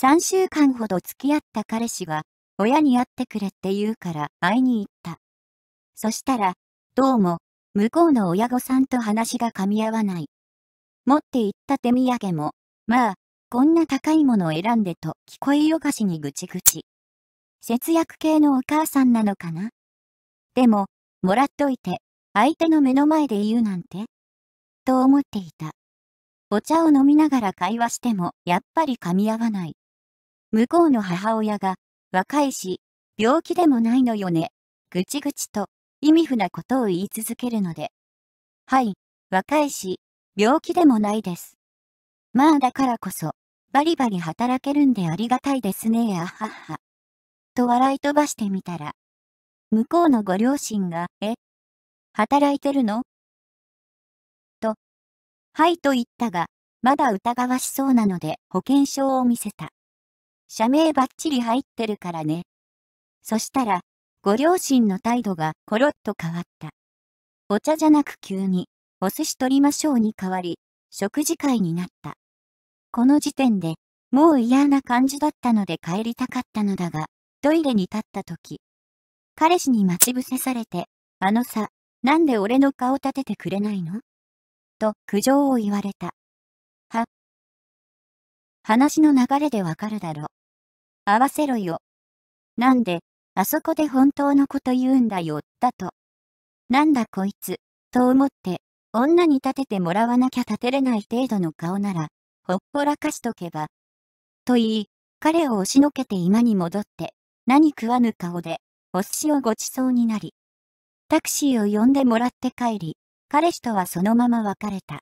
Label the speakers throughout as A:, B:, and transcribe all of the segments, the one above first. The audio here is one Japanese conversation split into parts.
A: 3週間ほど付き合った彼氏が、親に会ってくれって言うから会いに行った。そしたら、どうも、向こうの親御さんと話が噛み合わない。持って行った手土産も、まあ、こんな高いものを選んでと聞こえよがしにぐちぐち。節約系のお母さんなのかなでも、もらっといて、相手の目の前で言うなんてと思っていた。お茶を飲みながら会話しても、やっぱり噛み合わない。向こうの母親が、若いし、病気でもないのよね、ぐちぐちと、意味不なことを言い続けるので。はい、若いし、病気でもないです。まあだからこそ、バリバリ働けるんでありがたいですね、あはは。と笑い飛ばしてみたら、向こうのご両親が、え働いてるのと、はいと言ったが、まだ疑わしそうなので保険証を見せた。社名ばっちり入ってるからね。そしたら、ご両親の態度がコロッと変わった。お茶じゃなく急に、お寿司取りましょうに変わり、食事会になった。この時点で、もう嫌な感じだったので帰りたかったのだが、トイレに立った時、彼氏に待ち伏せされて、あのさ、なんで俺の顔立ててくれないのと苦情を言われた。は、話の流れでわかるだろ。合わせろよ。なんで、あそこで本当のこと言うんだよ、だと。なんだこいつ、と思って、女に立ててもらわなきゃ立てれない程度の顔なら、ほっぽらかしとけば。と言い、彼を押しのけて今に戻って、何食わぬ顔で、お寿司をごちそうになり。タクシーを呼んでもらって帰り、彼氏とはそのまま別れた。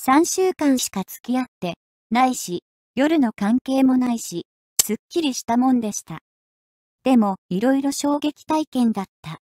A: 3週間しか付き合って、ないし、夜の関係もないし、すっきりしたもんでした。でも、いろいろ衝撃体験だった。